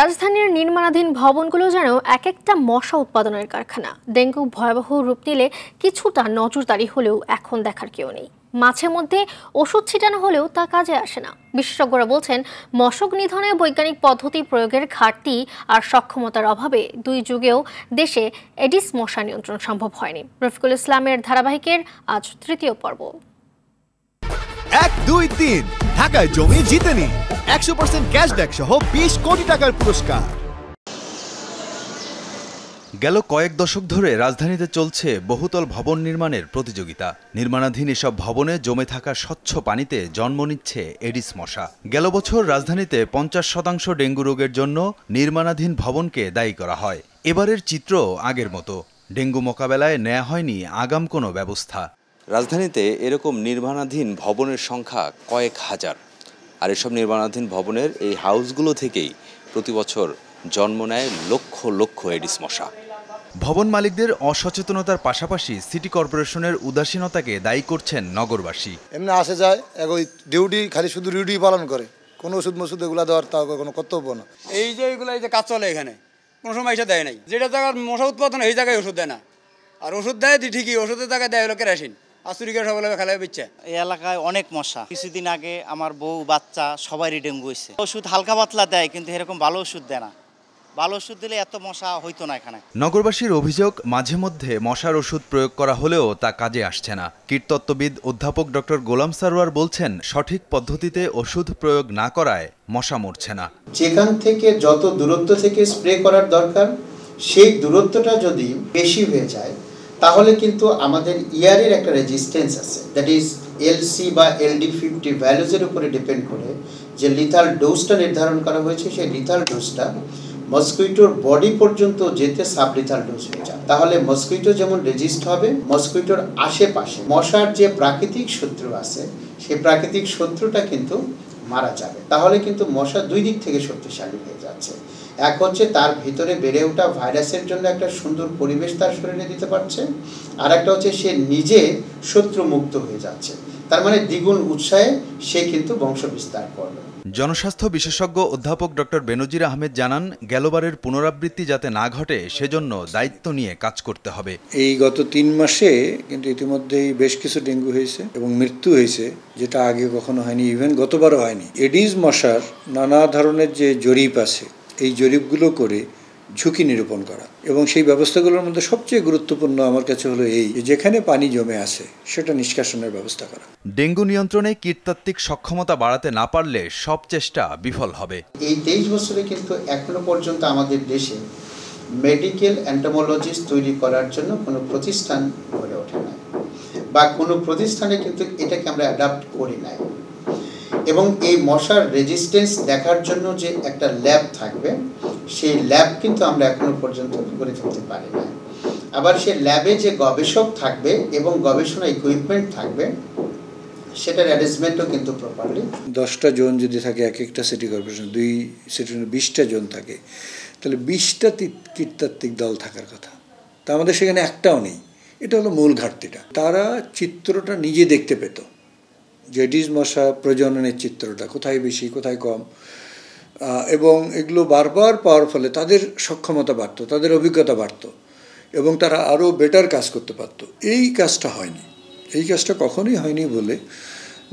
রাজধানীর নির্মাণাধীন ভবনগুলো যেন এক একটা মশা উৎপাদনের কারখানা ডেঙ্গু ভয়াবহ রূপ নিলে কিছুটা নজরদারি হলেও এখন দেখার কেউ নেই মাঝে মধ্যে ওষুধ ছিটানো হলেও তা কাজে আসে না বিশেষজ্ঞরা বলছেন মশক নিধনে বৈজ্ঞানিক পদ্ধতি প্রয়োগের ঘাটতি আর সক্ষমতার অভাবে দুই যুগেও দেশে এডিস মশা নিয়ন্ত্রণ সম্ভব হয়নি রফিকুল ইসলামের ধারাবাহিকের আজ তৃতীয় পর্ব এক দুই তিন ঢাকায় জমি জিতে নি একশো পার্সেন্ট ক্যাশব্যাক সহ বিশ কোটি টাকার পুরস্কার গেল কয়েক দশক ধরে রাজধানীতে চলছে বহুতল ভবন নির্মাণের প্রতিযোগিতা নির্মাণাধীন এসব ভবনে জমে থাকা স্বচ্ছ পানিতে জন্ম নিচ্ছে এডিস মশা গেল বছর রাজধানীতে পঞ্চাশ শতাংশ ডেঙ্গু রোগের জন্য নির্মাণাধীন ভবনকে দায়ী করা হয় এবারের চিত্র আগের মতো ডেঙ্গু মোকাবেলায় নেওয়া হয়নি আগাম কোনো ব্যবস্থা রাজধানীতে এরকম নির্মাণাধীন ভবনের সংখ্যা কয়েক হাজার আর এসব নির্মাণাধীন ভবনের এই হাউসগুলো থেকেই প্রতি বছর জন্ম নেয় লক্ষ লক্ষ এডিস মশা ভবন মালিকদের অসচেতনতার পাশাপাশি সিটি কর্পোরেশনের উদাসীনতাকে দায়ী করছেন নগরবাসী এমনি আসে যায় এক ওই ডিউটি খালি শুধু ডিউটি পালন করে কোনো ওষুধ মসুদ এগুলো দেওয়ার তা কোনো কর্তব্য না এই যে এইগুলো এই যে কাজ চলে এখানে কোনো সময় এসে দেয় নাই যেটা জায়গার মশা উৎপাদন এই জায়গায় ওষুধ দেয় না আর ওষুধ দেয় ঠিকই ওষুধের জায়গায় দেয় হলো কেরাসিন আচুরিকা সবাই খেলায় বেচছে এলাকায় অনেক মশা কিছুদিন আগে আমার বউ বাচ্চা সবারই ডেঙ্গু হয়েছে ওষুধ হালকা পাতলা দেয় কিন্তু এরকম ভালো ওষুধ দেয় না ভালো ওষুধ দিলে এত মশা হইতো না এখানে নগরবাসীর অভিযোগ মাঝে মধ্যে মশার ওষুধ প্রয়োগ করা হলেও তা কাজে আসছে না কীটতত্ত্ববিদ অধ্যাপক ডক্টর গোলাম সারোয়ার বলছেন সঠিক পদ্ধতিতে ওষুধ প্রয়োগ না করায় মশা মরছে না যেখান থেকে যত দূরত্ব থেকে স্প্রে করার দরকার সেই দূরত্বটা যদি বেশি হয়ে যায় তাহলে কিন্তু আমাদের ইয়ারের একটা রেজিস্ট্যান্স আছে দ্যাট ইজ এলসি বা এলডি ফিফটি ভ্যালুজের উপরে ডিপেন্ড করে যে লিথাল ডোজটা নির্ধারণ করা হয়েছে সেই লিথাল ডোজটা মস্কুইটোর বডি পর্যন্ত যেতে লিথাল ডোজ হয়ে যায় তাহলে মস্কুইটো যেমন রেজিস্ট হবে মস্কুইটোর আশেপাশে মশার যে প্রাকৃতিক শত্রু আছে সেই প্রাকৃতিক শত্রুটা কিন্তু মারা যাবে তাহলে কিন্তু মশা দুই দিক থেকে শক্তিশালী হয়ে যাচ্ছে এক হচ্ছে তার ভিতরে বেড়ে ওঠা ভাইরাসের জন্য একটা সুন্দর পরিবেশ তার শরীরে দিতে পারছে আর একটা হচ্ছে সে নিজে শত্রুমুক্ত হয়ে যাচ্ছে তার মানে দ্বিগুণ উৎসাহে সে কিন্তু বংশ বিস্তার করবে জনস্বাস্থ্য বিশেষজ্ঞ অধ্যাপক ডক্টর বেনজির আহমেদ জানান গেলবারের পুনরাবৃত্তি যাতে না ঘটে সেজন্য দায়িত্ব নিয়ে কাজ করতে হবে এই গত তিন মাসে কিন্তু ইতিমধ্যেই বেশ কিছু ডেঙ্গু হয়েছে এবং মৃত্যু হয়েছে যেটা আগে কখনো হয়নি ইভেন গতবারও হয়নি এডিজ মশার নানা ধরনের যে জরিপ আছে এই জরিপগুলো করে ঝুঁকি নিরূপণ করা এবং সেই ব্যবস্থাগুলোর মধ্যে সবচেয়ে গুরুত্বপূর্ণ আমার কাছে হলো এই যেখানে পানি জমে আছে সেটা নিষ্কাশনের ব্যবস্থা করা ডেঙ্গু নিয়ন্ত্রণে কীটতাত্ত্বিক সক্ষমতা বাড়াতে না পারলে সব চেষ্টা বিফল হবে এই তেইশ বছরে কিন্তু এখনো পর্যন্ত আমাদের দেশে মেডিকেল অ্যান্টামোলজিস্ট তৈরি করার জন্য কোনো প্রতিষ্ঠান গড়ে ওঠে না বা কোনো প্রতিষ্ঠানে কিন্তু এটাকে আমরা অ্যাডাপ্ট করি নাই এবং এই মশার রেজিস্ট্যান্স দেখার জন্য যে একটা ল্যাব থাকবে সেই ল্যাব কিন্তু আমরা এখনো পর্যন্ত করে ফেলতে পারি না আবার সেই ল্যাবে যে গবেষক থাকবে এবং গবেষণা ইকুইপমেন্ট থাকবে সেটার অ্যারেঞ্জমেন্টও কিন্তু প্রপারলি দশটা জোন যদি থাকে এক একটা সিটি কর্পোরেশন দুই সিটি বিশটা জোন থাকে তাহলে বিশটা কীর্তাত্ত্বিক দল থাকার কথা তা আমাদের সেখানে একটাও নেই এটা হলো মূল ঘাটতিটা তারা চিত্রটা নিজে দেখতে পেত যে ডিজ মশা প্রজননের চিত্রটা কোথায় বেশি কোথায় কম এবং এগুলো বারবার পাওয়ার ফলে তাদের সক্ষমতা বাড়ত তাদের অভিজ্ঞতা বাড়ত এবং তারা আরও বেটার কাজ করতে পারত এই কাজটা হয়নি এই কাজটা কখনোই হয়নি বলে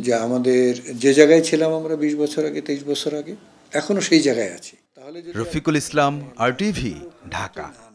যে আমাদের যে জায়গায় ছিলাম আমরা বিশ বছর আগে তেইশ বছর আগে এখনও সেই জায়গায় আছি তাহলে রফিকুল ইসলাম আর টিভি ঢাকা